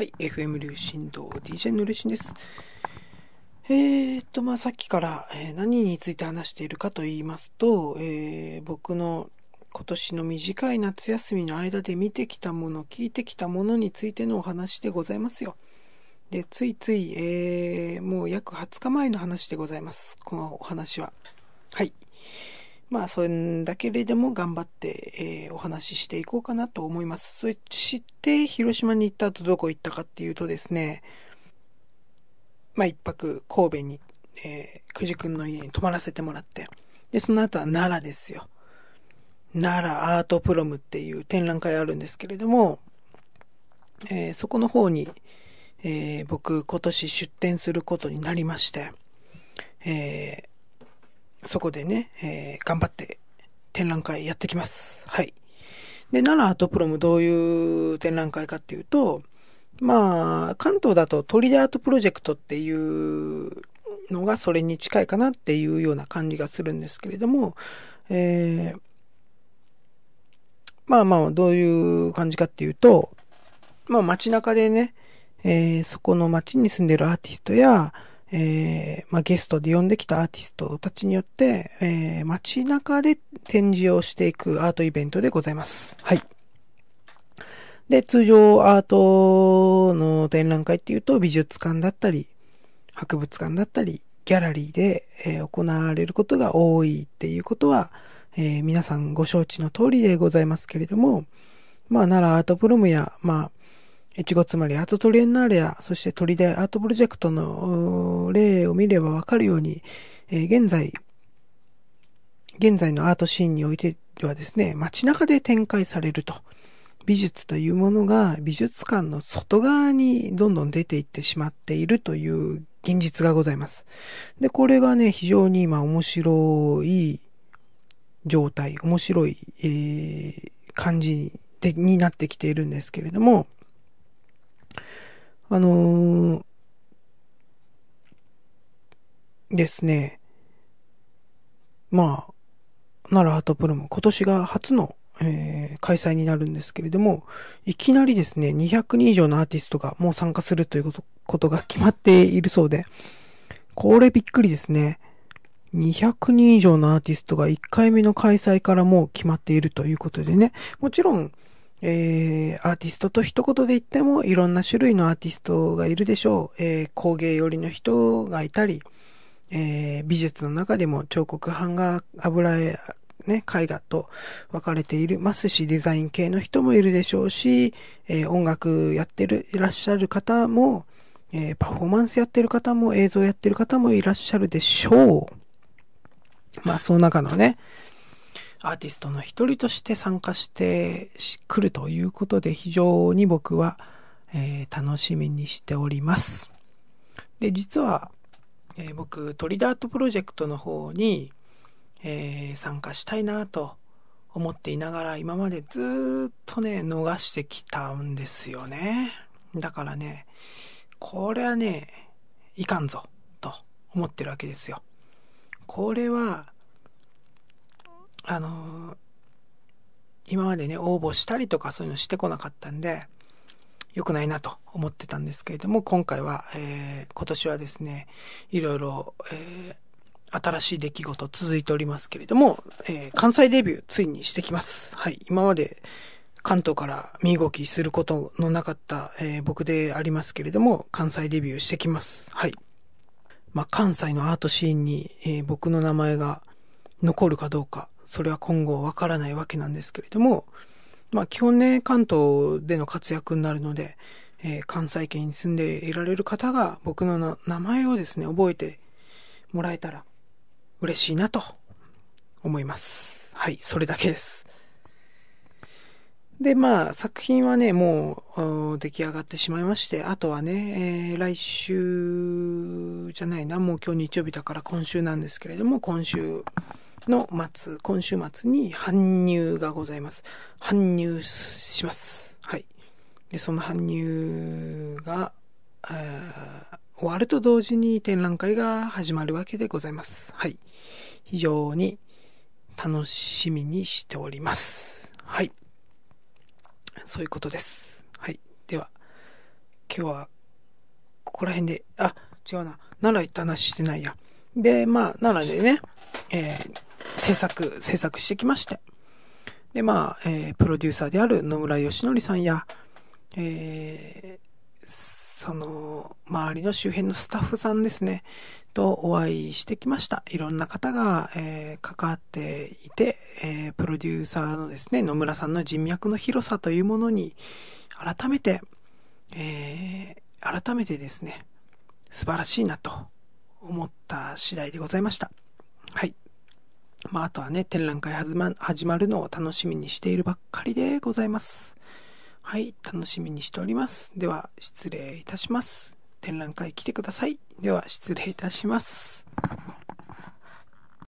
はい、FM 流振動 DJ の流振です。えー、っと、まあ、さっきから、え何について話しているかと言いますと、えー、僕の今年の短い夏休みの間で見てきたもの、聞いてきたものについてのお話でございますよ。で、ついつい、えー、もう約20日前の話でございます。このお話は。はい。まあ、それだけれども頑張って、えー、お話ししていこうかなと思います。そして、広島に行った後どこ行ったかっていうとですね、まあ、一泊神戸に、えー、くじくんの家に泊まらせてもらって、で、その後は奈良ですよ。奈良アートプロムっていう展覧会あるんですけれども、えー、そこの方に、えー、僕今年出展することになりまして、えー、そこでね、えー、頑張って展覧会やってきます。はい。で、奈良アートプロムどういう展覧会かっていうと、まあ、関東だと鳥でアートプロジェクトっていうのがそれに近いかなっていうような感じがするんですけれども、えー、まあまあ、どういう感じかっていうと、まあ街中でね、えー、そこの街に住んでるアーティストや、えー、まあ、ゲストで呼んできたアーティストたちによって、えー、街中で展示をしていくアートイベントでございます。はい。で、通常アートの展覧会っていうと美術館だったり、博物館だったり、ギャラリーで、えー、行われることが多いっていうことは、え皆さんご承知の通りでございますけれども、まあ、奈良アートプロムや、まあ、越後つまりアートトリエンナーレや、そして鳥でアートプロジェクトの例を見ればわかるように、え現在、現在のアートシーンにおいてはですね、街中で展開されると。美術というものが美術館の外側にどんどん出ていってしまっているという現実がございます。で、これがね、非常に今面白い状態、面白い、えー、感じになってきているんですけれども、あのー、ですね、まあ、奈良アートプロも今年が初の、えー、開催になるんですけれども、いきなりですね、200人以上のアーティストがもう参加するということことが決まっているそうで、これびっくりですね。200人以上のアーティストが1回目の開催からもう決まっているということでね。もちろん、えー、アーティストと一言で言ってもいろんな種類のアーティストがいるでしょう。えー、工芸寄りの人がいたり、えー、美術の中でも彫刻版画油絵、ね、絵画と分かれていますし、デザイン系の人もいるでしょうし、え音楽やってる、いらっしゃる方も、えパフォーマンスやってる方も映像やってる方もいらっしゃるでしょう。まあ、その中のね、アーティストの一人として参加してくるということで非常に僕は、えー、楽しみにしております。で、実は、えー、僕、トリダートプロジェクトの方に、えー、参加したいなと思っていながら今までずっとね、逃してきたんですよね。だからね、これはね、いかんぞと思ってるわけですよ。これはあの今までね、応募したりとかそういうのしてこなかったんで、良くないなと思ってたんですけれども、今回は、えー、今年はですね、いろいろ、えー、新しい出来事続いておりますけれども、えー、関西デビューついにしてきます。はい、今まで関東から身動きすることのなかった、えー、僕でありますけれども、関西デビューしてきます。はい。まあ、関西のアートシーンに、えー、僕の名前が残るかどうか、それは今後わからないわけなんですけれども、まあ基本ね、関東での活躍になるので、えー、関西圏に住んでいられる方が僕の名前をですね、覚えてもらえたら嬉しいなと思います。はい、それだけです。で、まあ、作品はね、もう出来上がってしまいまして、あとはね、えー、来週じゃないな、もう今日日曜日だから今週なんですけれども、今週の末、今週末に搬入がございます。搬入します。はい。で、その搬入が、終わると同時に展覧会が始まるわけでございます。はい。非常に楽しみにしております。はい。そういうことです。はい。では、今日は、ここら辺で、あ、違うな。奈良行った話してないや。で、まあ、奈良でね、えー制作、制作してきまして。で、まあ、えー、プロデューサーである野村義則さんや、えー、その、周りの周辺のスタッフさんですね、とお会いしてきました。いろんな方が、えー、関わっていて、えー、プロデューサーのですね、野村さんの人脈の広さというものに、改めて、えー、改めてですね、素晴らしいなと思った次第でございました。まあ、あとはね、展覧会始ま始まるのを楽しみにしているばっかりでございます。はい、楽しみにしております。では、失礼いたします。展覧会来てください。では、失礼いたします。